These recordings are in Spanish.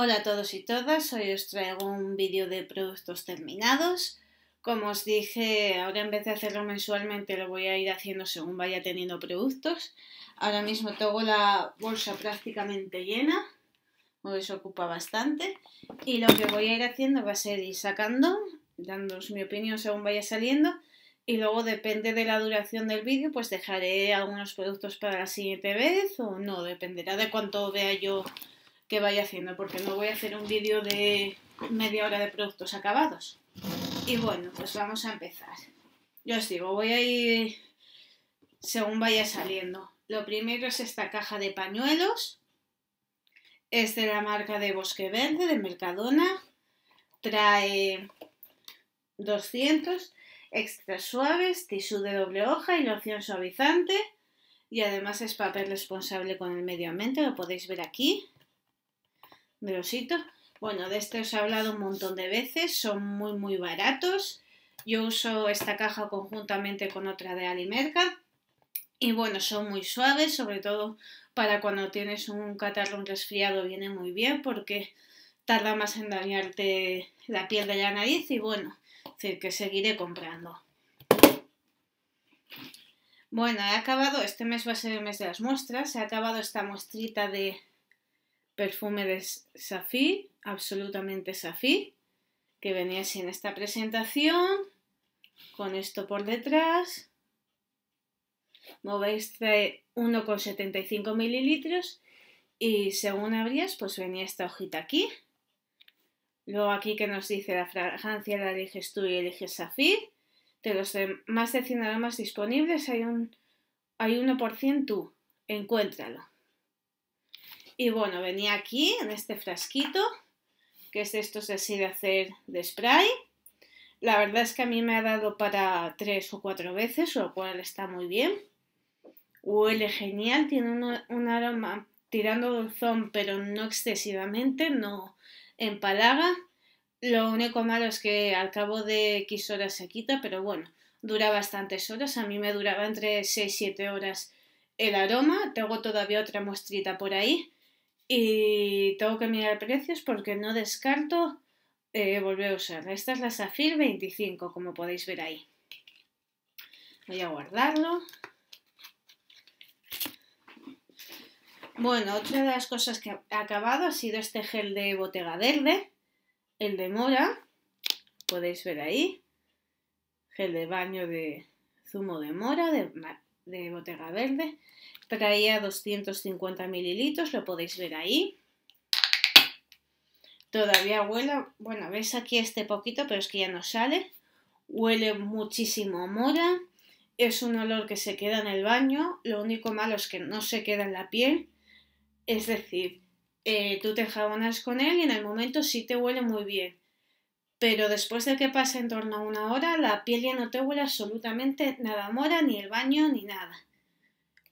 Hola a todos y todas, hoy os traigo un vídeo de productos terminados. Como os dije, ahora en vez de hacerlo mensualmente lo voy a ir haciendo según vaya teniendo productos. Ahora mismo tengo la bolsa prácticamente llena, se ocupa bastante. Y lo que voy a ir haciendo va a ser ir sacando, dándoos mi opinión según vaya saliendo. Y luego depende de la duración del vídeo, pues dejaré algunos productos para la siguiente vez o no, dependerá de cuánto vea yo que vaya haciendo, porque no voy a hacer un vídeo de media hora de productos acabados. Y bueno, pues vamos a empezar. Yo os digo, voy a ir según vaya saliendo. Lo primero es esta caja de pañuelos. Es de la marca de Bosque Verde, de Mercadona. Trae 200 extra suaves, tisú de doble hoja y loción suavizante. Y además es papel responsable con el medio ambiente, lo podéis ver aquí de Bueno, de este os he hablado un montón de veces, son muy muy baratos. Yo uso esta caja conjuntamente con otra de Alimerca. Y bueno, son muy suaves, sobre todo para cuando tienes un catarro, resfriado, viene muy bien porque tarda más en dañarte la piel de la nariz y bueno, decir, que seguiré comprando. Bueno, he acabado, este mes va a ser el mes de las muestras, ha acabado esta muestrita de perfume de Safi, absolutamente Safi, que venía así en esta presentación, con esto por detrás. Como veis, trae 1,75 mililitros y según abrías, pues venía esta hojita aquí. Luego aquí que nos dice la fragancia la eliges tú y eliges Safi, De los más de 100 disponibles hay, un, hay 1% tú. Encuéntralo. Y bueno, venía aquí en este frasquito, que es esto estos así de hacer de spray. La verdad es que a mí me ha dado para tres o cuatro veces, lo cual está muy bien. Huele genial, tiene un, aroma tirando dulzón, pero no excesivamente, no empalaga. Lo único malo es que al cabo de X horas se quita, pero bueno, dura bastantes horas. A mí me duraba entre 6-7 horas el aroma. Tengo todavía otra muestrita por ahí. Y tengo que mirar precios porque no descarto eh, volver a usar. Esta es la Safir 25, como podéis ver ahí. Voy a guardarlo. Bueno, otra de las cosas que ha acabado ha sido este gel de botega Verde, el de Mora, podéis ver ahí, gel de baño de zumo de mora, de de Bottega Verde. Traía 250 mililitros, lo podéis ver ahí. Todavía huele, bueno, ves aquí este poquito, pero es que ya no sale. Huele muchísimo mora. Es un olor que se queda en el baño. Lo único malo es que no se queda en la piel. Es decir, eh, tú te jabonas con él y en el momento sí te huele muy bien pero después de que pase en torno a una hora, la piel ya no te huele absolutamente nada mora, ni el baño, ni nada.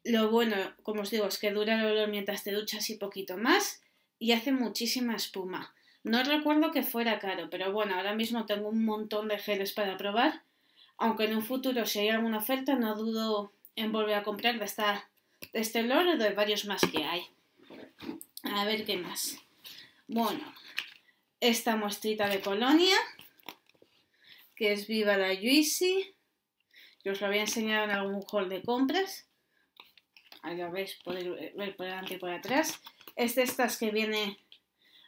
Lo bueno, como os digo, es que dura el olor mientras te duchas y poquito más, y hace muchísima espuma. No recuerdo que fuera caro, pero bueno, ahora mismo tengo un montón de geles para probar, aunque en un futuro, si hay alguna oferta, no dudo en volver a comprar de, esta, de este olor o de varios más que hay. A ver qué más. Bueno, esta muestrita de Colonia que es Viva la Juicy. Yo os lo había enseñado en algún hall de compras. Ahí lo veis, podéis ver por delante y por atrás. Es de estas que viene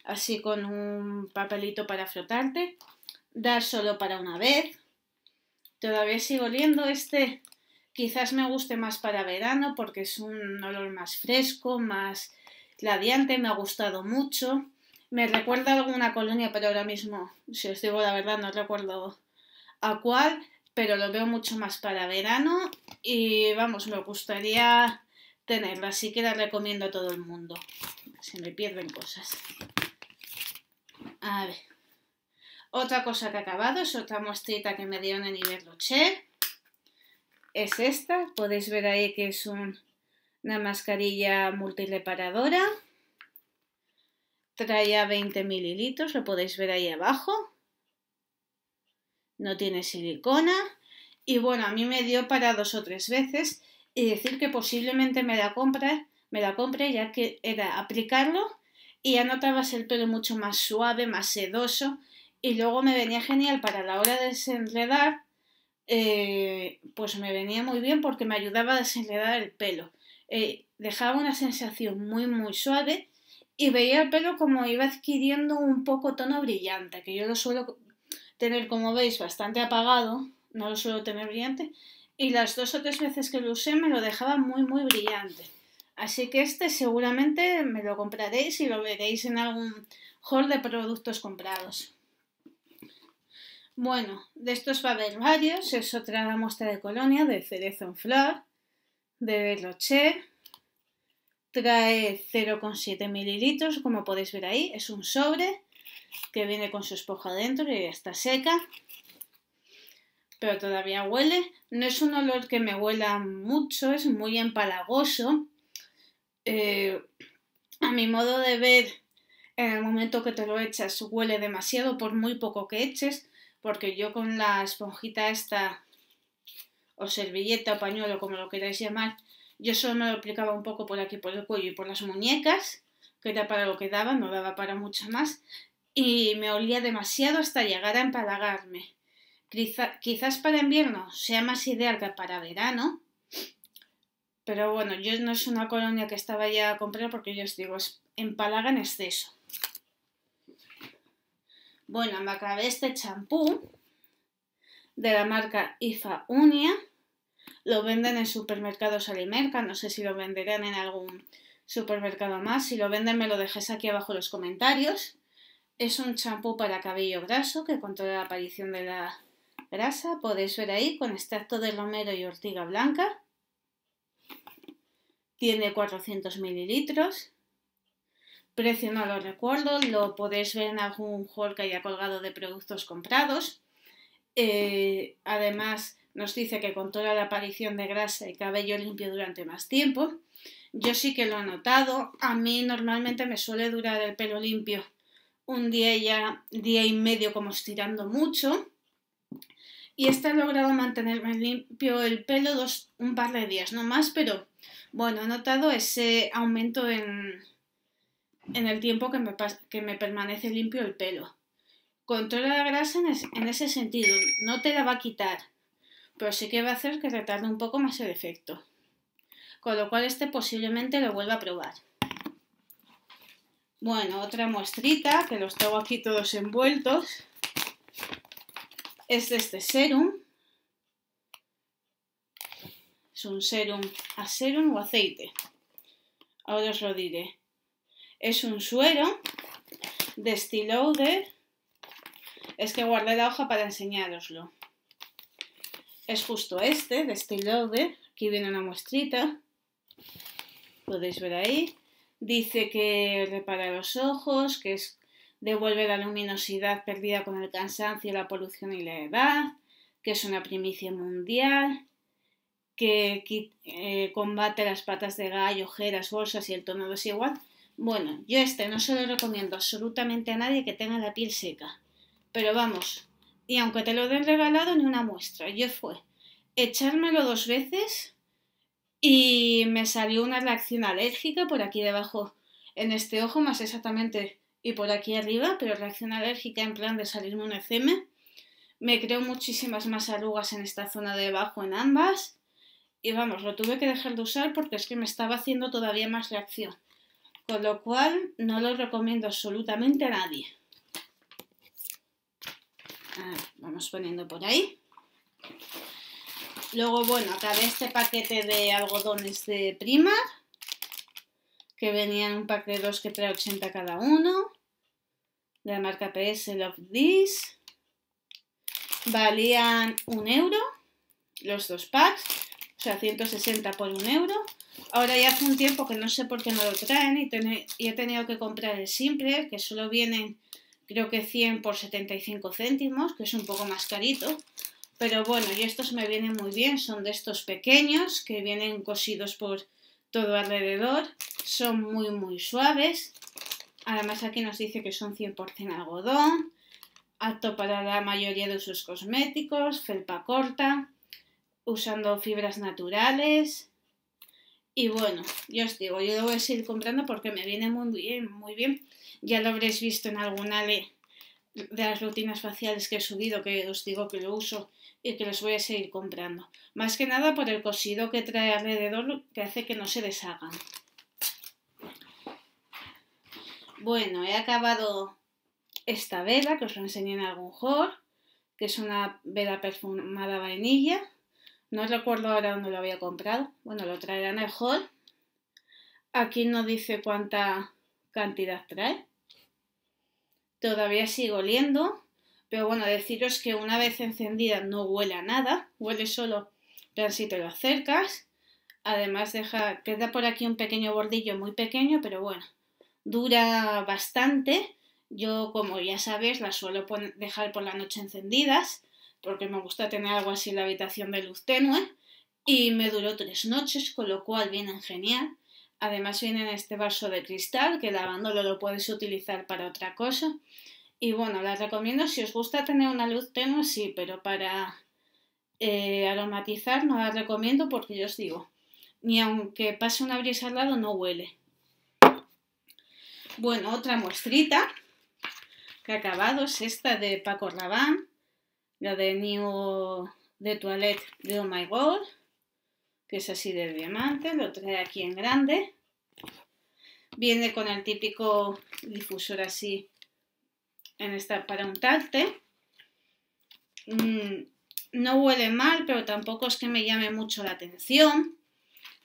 así con un papelito para flotante Dar solo para una vez. Todavía sigo oliendo este. Quizás me guste más para verano porque es un olor más fresco, más radiante. Me ha gustado mucho. Me recuerda a alguna colonia, pero ahora mismo, si os digo la verdad, no recuerdo a cuál, pero lo veo mucho más para verano y vamos, me gustaría tenerla, así que la recomiendo a todo el mundo. Se me pierden cosas. A ver. Otra cosa que he acabado es otra muestrita que me dieron en Iberloche Es esta, podéis ver ahí que es una mascarilla multireparadora traía 20 mililitros, lo podéis ver ahí abajo. No tiene silicona. Y bueno, a mí me dio para dos o tres veces y decir que posiblemente me la compre, me la compre ya que era aplicarlo y ya notabas el pelo mucho más suave, más sedoso y luego me venía genial para la hora de desenredar, eh, pues me venía muy bien porque me ayudaba a desenredar el pelo. Eh, dejaba una sensación muy muy suave y veía el pelo como iba adquiriendo un poco tono brillante, que yo lo suelo tener, como veis, bastante apagado, no lo suelo tener brillante, y las dos o tres veces que lo usé me lo dejaba muy, muy brillante. Así que este seguramente me lo compraréis y lo veréis en algún haul de productos comprados. Bueno, de estos va a haber varios. Es otra muestra de colonia de Cerezo en Flor, de Rocher, Trae 0,7 mililitros, como podéis ver ahí. Es un sobre que viene con su esponja dentro y ya está seca. Pero todavía huele. No es un olor que me huela mucho, es muy empalagoso. Eh, a mi modo de ver, en el momento que te lo echas huele demasiado por muy poco que eches, porque yo con la esponjita esta o servilleta o pañuelo, como lo queráis llamar, yo solo me lo aplicaba un poco por aquí, por el cuello y por las muñecas, que era para lo que daba, no daba para mucho más, y me olía demasiado hasta llegar a empalagarme. quizás para invierno sea más ideal que para verano, pero bueno, yo no es una colonia que estaba ya a comprar porque yo os digo, es empalaga en exceso. Bueno, me acabé este champú de la marca IFA Unia lo venden en supermercados Alimerca, no sé si lo venderán en algún supermercado más. Si lo venden, me lo dejes aquí abajo en los comentarios. Es un champú para cabello graso que controla la aparición de la grasa. Podéis ver ahí con extracto de romero y ortiga blanca. Tiene 400 mililitros. Precio no lo recuerdo, lo podéis ver en algún haul que haya colgado de productos comprados. Eh, además, nos dice que controla la aparición de grasa y cabello limpio durante más tiempo. Yo sí que lo he notado. A mí normalmente me suele durar el pelo limpio un día ya, día y medio como estirando mucho. Y este ha logrado mantenerme limpio el pelo dos, un par de días, no más, pero bueno, he notado ese aumento en, el tiempo que me, que me permanece limpio el pelo. Controla la grasa en ese sentido, no te la va a quitar, pero sí que va a hacer que retarde un poco más el efecto, con lo cual este posiblemente lo vuelva a probar. Bueno, otra muestrita que los tengo aquí todos envueltos es de este serum. Es un serum a serum o aceite. Ahora os lo diré. Es un suero de Stilouder. Es que guardé la hoja para enseñároslo es justo este, de este loader. Aquí viene una muestrita. Podéis ver ahí. Dice que repara los ojos, que es, devuelve la luminosidad perdida con el cansancio, la polución y la edad, que es una primicia mundial, que eh, combate las patas de gallo, ojeras, bolsas y el tono desigual. Bueno, yo este no se lo recomiendo absolutamente a nadie que tenga la piel seca. Pero vamos, y aunque te lo den regalado ni una muestra, yo fue echármelo dos veces y me salió una reacción alérgica por aquí debajo, en este ojo más exactamente y por aquí arriba, pero reacción alérgica en plan de salirme un eczema. Me creó muchísimas más arrugas en esta zona de abajo en ambas. Y vamos, lo tuve que dejar de usar porque es que me estaba haciendo todavía más reacción. Con lo cual, no lo recomiendo absolutamente a nadie vamos poniendo por ahí. Luego, bueno, acabé este paquete de algodones de prima que venían un paquete de dos que trae 80 cada uno, de la marca PS Love This. Valían un euro los dos packs, o sea, 160 por un euro. Ahora ya hace un tiempo que no sé por qué no lo traen y he tenido que comprar el simple, que solo vienen creo que 100 por 75 céntimos, que es un poco más carito. Pero bueno, y estos me vienen muy bien, son de estos pequeños que vienen cosidos por todo alrededor, son muy muy suaves. Además aquí nos dice que son 100% algodón, apto para la mayoría de usos cosméticos, felpa corta, usando fibras naturales. Y bueno, yo os digo, yo lo voy a seguir comprando porque me viene muy bien, muy bien ya lo habréis visto en alguna de, las rutinas faciales que he subido, que os digo que lo uso y que los voy a seguir comprando. Más que nada por el cosido que trae alrededor que hace que no se deshagan. Bueno, he acabado esta vela que os lo enseñé en algún haul, que es una vela perfumada vainilla. No recuerdo ahora dónde lo había comprado. Bueno, lo traerán el haul. Aquí no dice cuánta cantidad trae. Todavía sigo oliendo, pero bueno, deciros que una vez encendida no huele a nada, huele solo pero si te lo acercas. Además deja, queda por aquí un pequeño bordillo muy pequeño, pero bueno, dura bastante. Yo, como ya sabes, la suelo dejar por la noche encendidas, porque me gusta tener algo así en la habitación de luz tenue. Y me duró tres noches, con lo cual vienen genial. Además viene en este vaso de cristal que lavándolo lo puedes utilizar para otra cosa. Y bueno, las recomiendo si os gusta tener una luz tenue, sí, pero para eh, aromatizar no las recomiendo porque yo os digo, ni aunque pase una brisa al lado no huele. Bueno, otra muestrita que acabado es esta de Paco Rabanne, la de New de Toilette de Oh My God que es así de diamante, lo trae aquí en grande. Viene con el típico difusor así en esta para un Mm, no huele mal, pero tampoco es que me llame mucho la atención.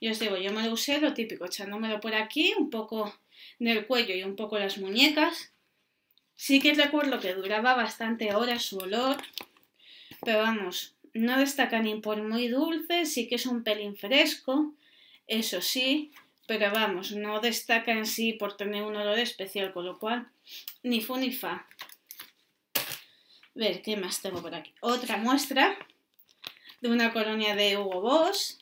Yo os digo, yo me lo usé lo típico, echándomelo por aquí, un poco del cuello y un poco las muñecas. Sí que recuerdo que duraba bastante horas su olor, pero vamos, no destaca ni por muy dulce, sí que es un pelín fresco, eso sí, pero vamos, no destaca en sí por tener un olor especial, con lo cual, ni fu ni fa. A ver, ¿qué más tengo por aquí? Otra muestra de una colonia de Hugo Boss.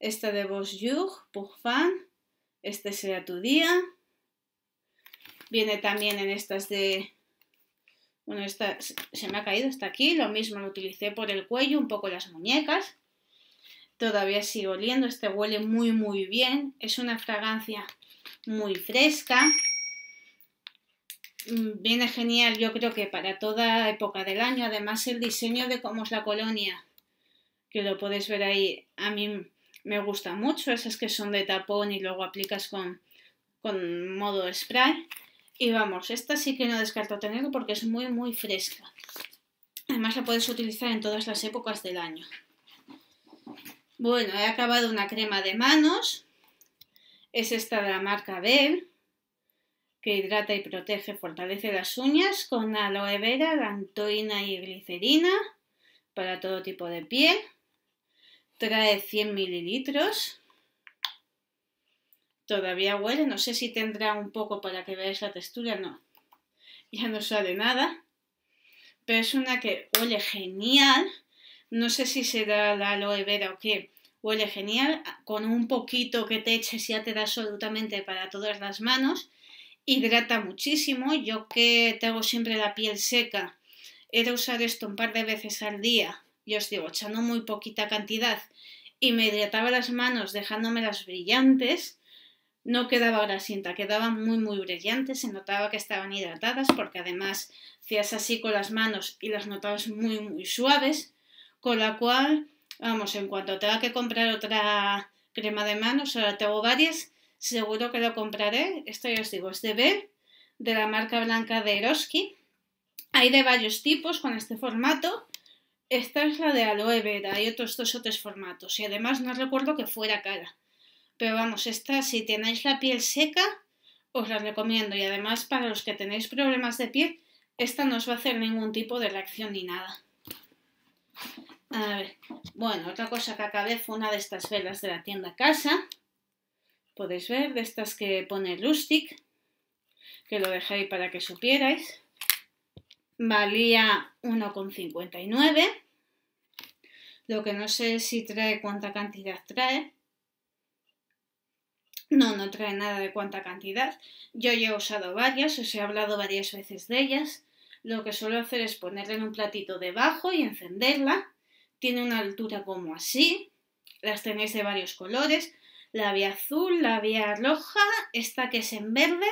Esta de Boss Yug, Pugfan. Este será tu día. Viene también en estas de bueno, esta se me ha caído hasta aquí, lo mismo lo utilicé por el cuello, un poco las muñecas. Todavía sigue oliendo, este huele muy muy bien, es una fragancia muy fresca. Mm, viene genial, yo creo que para toda época del año, además el diseño de cómo es la colonia, que lo podéis ver ahí, a mí me gusta mucho, esas que son de tapón y luego aplicas con, con modo spray. Y vamos, esta sí que no descarto tenerla porque es muy, muy fresca. Además la puedes utilizar en todas las épocas del año. Bueno, he acabado una crema de manos. Es esta de la marca Bell, que hidrata y protege, fortalece las uñas con aloe vera, lantoína y glicerina para todo tipo de piel. Trae 100 mililitros Todavía huele, no sé si tendrá un poco para que veáis la textura, no. Ya no sale nada. Pero es una que huele genial. No sé si será la aloe vera o qué. Huele genial. Con un poquito que te eches ya te da absolutamente para todas las manos. Hidrata muchísimo. Yo que tengo siempre la piel seca, he de usar esto un par de veces al día. yo os digo, echando muy poquita cantidad. Y me hidrataba las manos dejándomelas brillantes no quedaba cinta, quedaban muy muy brillantes, se notaba que estaban hidratadas porque además hacías así con las manos y las notabas muy muy suaves, con la cual, vamos, en cuanto tenga que comprar otra crema de manos, ahora tengo varias, seguro que lo compraré, esto ya os digo, es de Bell, de la marca blanca de Eroski, hay de varios tipos con este formato, esta es la de aloe vera, hay otros dos o tres formatos y además no recuerdo que fuera cara. Pero vamos, esta, si tenéis la piel seca, os la recomiendo. Y además, para los que tenéis problemas de piel, esta no os va a hacer ningún tipo de reacción ni nada. A ver, bueno, otra cosa que acabé fue una de estas velas de la tienda Casa. Podéis ver, de estas que pone Lustic, que lo dejáis para que supierais. Valía 1,59. Lo que no sé si trae, cuánta cantidad trae, no, no trae nada de cuánta cantidad. Yo ya he usado varias, os he hablado varias veces de ellas. Lo que suelo hacer es ponerla en un platito debajo y encenderla. Tiene una altura como así. Las tenéis de varios colores. La había azul, la vía roja, esta que es en verde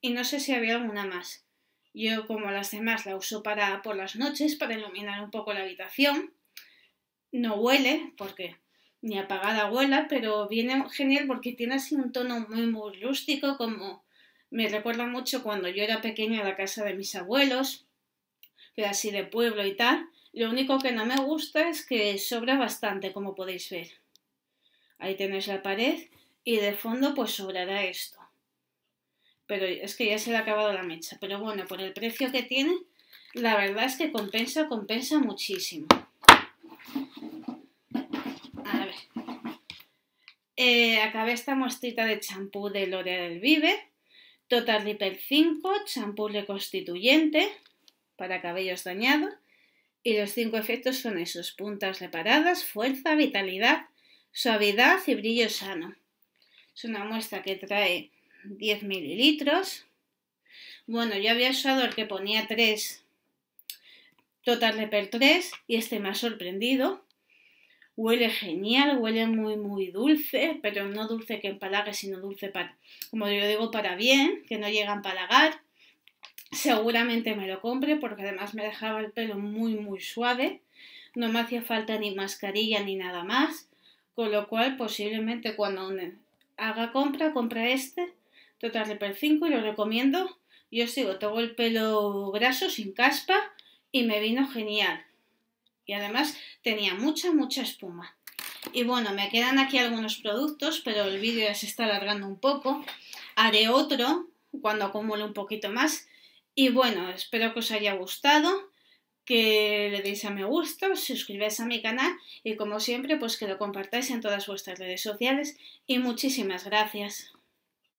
y no sé si había alguna más. Yo, como las demás, la uso para por las noches para iluminar un poco la habitación. No huele, porque ni apagada abuela, pero viene genial porque tiene así un tono muy, muy rústico, como me recuerda mucho cuando yo era pequeña a la casa de mis abuelos, que era así de pueblo y tal. Lo único que no me gusta es que sobra bastante, como podéis ver. Ahí tenéis la pared y de fondo pues sobrará esto. Pero es que ya se le ha acabado la mecha. Pero bueno, por el precio que tiene, la verdad es que compensa, compensa muchísimo. Eh, acabé esta muestrita de champú de L'Oreal del Vive, Total Repair 5, champú reconstituyente para cabellos dañados. Y los cinco efectos son esos, puntas reparadas, fuerza, vitalidad, suavidad y brillo sano. Es una muestra que trae 10 mililitros. Bueno, yo había usado el que ponía 3, Total Repair 3, y este me ha sorprendido Huele genial, huele muy, muy dulce, pero no dulce que empalague, sino dulce para, como yo digo, para bien, que no llega a empalagar. Seguramente me lo compre porque además me dejaba el pelo muy, muy suave. No me hacía falta ni mascarilla ni nada más. Con lo cual, posiblemente cuando haga compra, compra este Total Repair 5 y lo recomiendo. Yo sigo, tengo el pelo graso, sin caspa y me vino genial y además tenía mucha, mucha espuma. Y bueno, me quedan aquí algunos productos, pero el vídeo ya se está alargando un poco. Haré otro cuando acumule un poquito más. Y bueno, espero que os haya gustado, que le deis a me gusta, os suscribáis a mi canal y como siempre, pues que lo compartáis en todas vuestras redes sociales. Y muchísimas gracias.